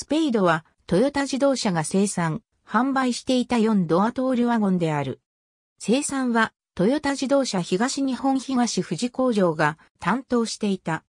スペイドはトヨタ自動車が生産、販売していた4ドアトールワゴンである。生産はトヨタ自動車東日本東富士工場が担当していた。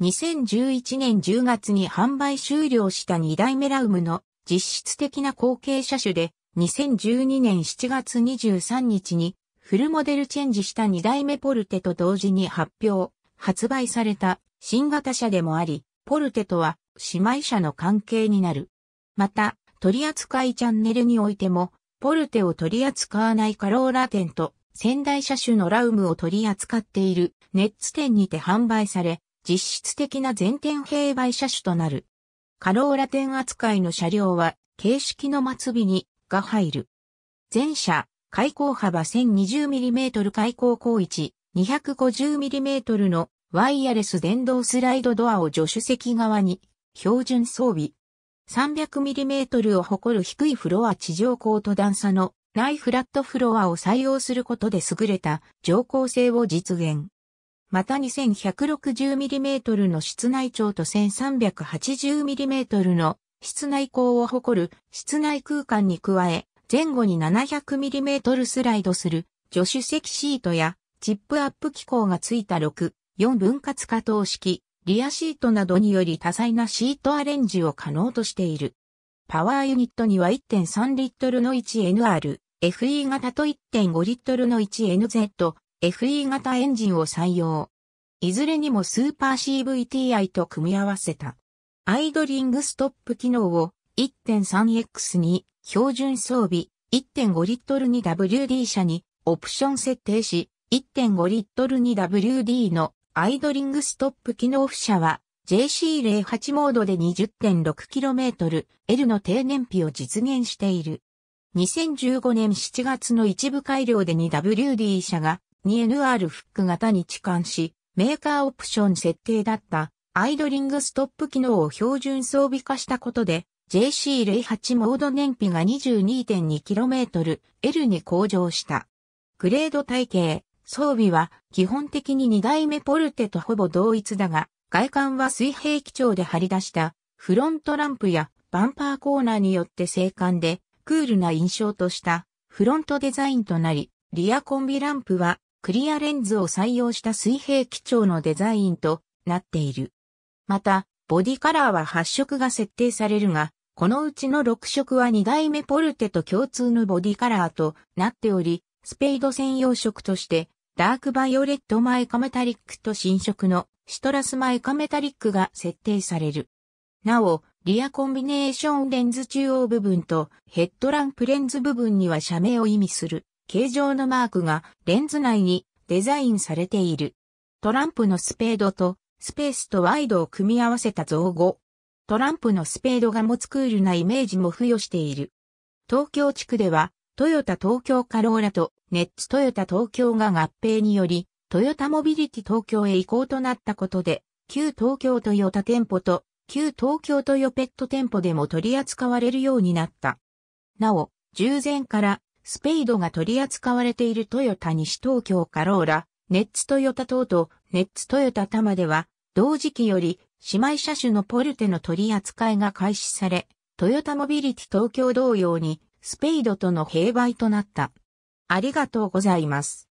2011年10月に販売終了した2代目ラウムの実質的な後継車種で2012年7月23日にフルモデルチェンジした2代目ポルテと同時に発表、発売された新型車でもあり、ポルテとは姉妹社の関係になる。また、取扱いチャンネルにおいても、ポルテを取り扱わないカローラ店と仙台車種のラウムを取り扱っているネッツ店にて販売され、実質的な全店併売車種となる。カローラ店扱いの車両は、形式の末尾に、が入る。全車、開口幅 1020mm 開口高置、250mm のワイヤレス電動スライドドアを助手席側に標準装備。300mm を誇る低いフロア地上高と段差のないフラットフロアを採用することで優れた乗降性を実現。また 2160mm の室内長と 1380mm の室内高を誇る室内空間に加え、前後に 700mm スライドする助手席シートやチップアップ機構がついた6、4分割可等式リアシートなどにより多彩なシートアレンジを可能としている。パワーユニットには1.3リットルの 1NR、FE 型と1.5リットルの 1NZ、FE 型エンジンを採用。いずれにもスーパー CVTI と組み合わせた。アイドリングストップ機能を 1.3X に標準装備1.5リットルに WD 車にオプション設定し1.5リットルに WD のアイドリングストップ機能負車は JC08 モードで 20.6km、L の低燃費を実現している。2015年7月の一部改良で 2WD 車が 2NR フック型に置換し、メーカーオプション設定だったアイドリングストップ機能を標準装備化したことで、JC08 モード燃費が 22.2km、L に向上した。グレード体系、装備は基本的に2代目ポルテとほぼ同一だが、外観は水平基調で張り出したフロントランプやバンパーコーナーによって静観でクールな印象としたフロントデザインとなり、リアコンビランプはクリアレンズを採用した水平基調のデザインとなっている。また、ボディカラーは8色が設定されるが、このうちの6色は2代目ポルテと共通のボディカラーとなっており、スペード専用色としてダークバイオレットマイカメタリックと新色のシトラスマイカメタリックが設定される。なお、リアコンビネーションレンズ中央部分とヘッドランプレンズ部分には社名を意味する形状のマークがレンズ内にデザインされている。トランプのスペードとスペースとワイドを組み合わせた造語。トランプのスペードが持つクールなイメージも付与している。東京地区ではトヨタ東京カローラとネッツトヨタ東京が合併により、トヨタモビリティ東京へ移行となったことで、旧東京トヨタ店舗と旧東京トヨペット店舗でも取り扱われるようになった。なお、従前からスペイドが取り扱われているトヨタ西東京カローラ、ネッツトヨタ等とネッツトヨタタマでは、同時期より姉妹車種のポルテの取り扱いが開始され、トヨタモビリティ東京同様にスペイドとの併売となった。ありがとうございます。